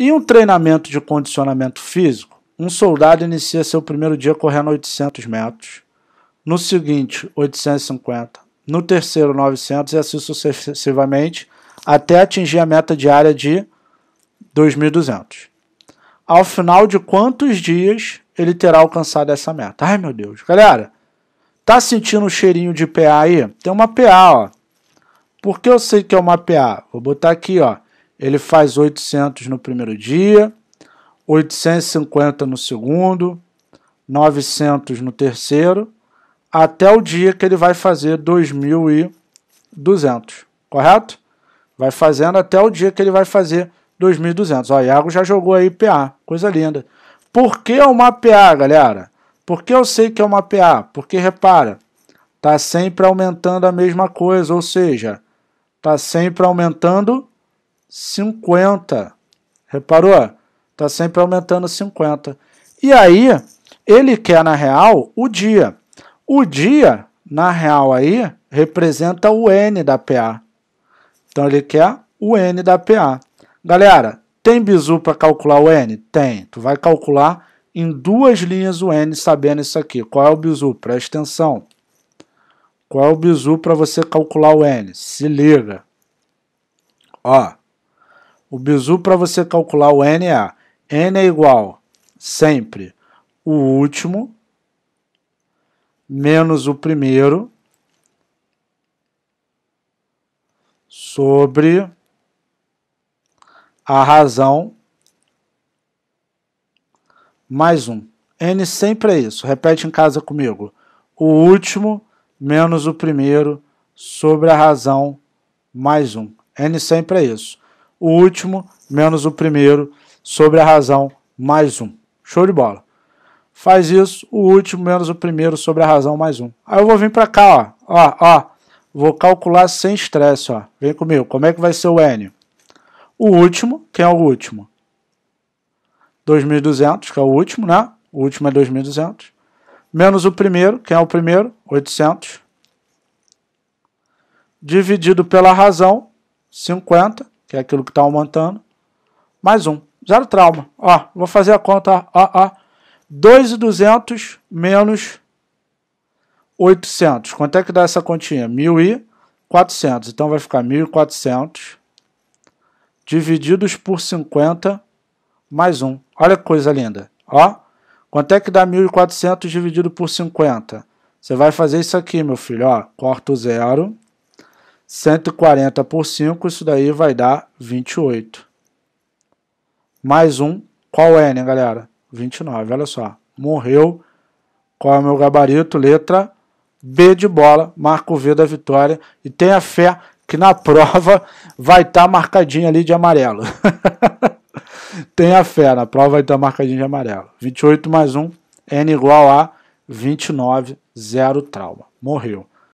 Em um treinamento de condicionamento físico, um soldado inicia seu primeiro dia correndo 800 metros, no seguinte, 850, no terceiro, 900 e assim sucessivamente, até atingir a meta diária de 2.200. Ao final de quantos dias ele terá alcançado essa meta? Ai meu Deus, galera, tá sentindo o um cheirinho de PA aí? Tem uma PA, ó. Por que eu sei que é uma PA? Vou botar aqui, ó. Ele faz 800 no primeiro dia, 850 no segundo, 900 no terceiro, até o dia que ele vai fazer 2.200, correto? Vai fazendo até o dia que ele vai fazer 2.200. O Iago já jogou aí PA, coisa linda. Por que é uma PA, galera? Por que eu sei que é uma PA? Porque, repara, tá sempre aumentando a mesma coisa, ou seja, tá sempre aumentando 50. Reparou? Está sempre aumentando 50. E aí, ele quer, na real, o dia. O dia, na real, aí, representa o N da PA. Então, ele quer o N da PA. Galera, tem bizu para calcular o N? Tem. Tu vai calcular em duas linhas o N sabendo isso aqui. Qual é o bizu? Presta atenção. Qual é o bizu para você calcular o N? Se liga. Ó, o bizu para você calcular o n é n é igual sempre o último menos o primeiro sobre a razão mais um. N sempre é isso. Repete em casa comigo. O último menos o primeiro sobre a razão mais um. N sempre é isso o último menos o primeiro sobre a razão mais um. Show de bola. Faz isso, o último menos o primeiro sobre a razão mais um. Aí eu vou vir para cá, ó, ó, ó. Vou calcular sem estresse, ó. Vem comigo. Como é que vai ser o n? O último, quem é o último? 2.200, que é o último, né? O último é 2.200. Menos o primeiro, quem é o primeiro? 800. Dividido pela razão, 50 que é aquilo que está aumentando, mais um. Zero trauma. Ó, vou fazer a conta. Ó, ó. 2,200 menos 800. Quanto é que dá essa continha? 1.400. Então vai ficar 1.400 divididos por 50 mais 1. Olha que coisa linda. Ó, quanto é que dá 1.400 dividido por 50? Você vai fazer isso aqui, meu filho. Ó, corta o zero 140 por 5, isso daí vai dar 28. Mais um, qual é, né, galera? 29, olha só. Morreu. Qual é o meu gabarito? Letra B de bola, marco V da vitória. E tenha fé que na prova vai estar tá marcadinho ali de amarelo. tenha fé, na prova vai estar tá marcadinho de amarelo. 28 mais 1, N igual a 29, zero trauma. Morreu.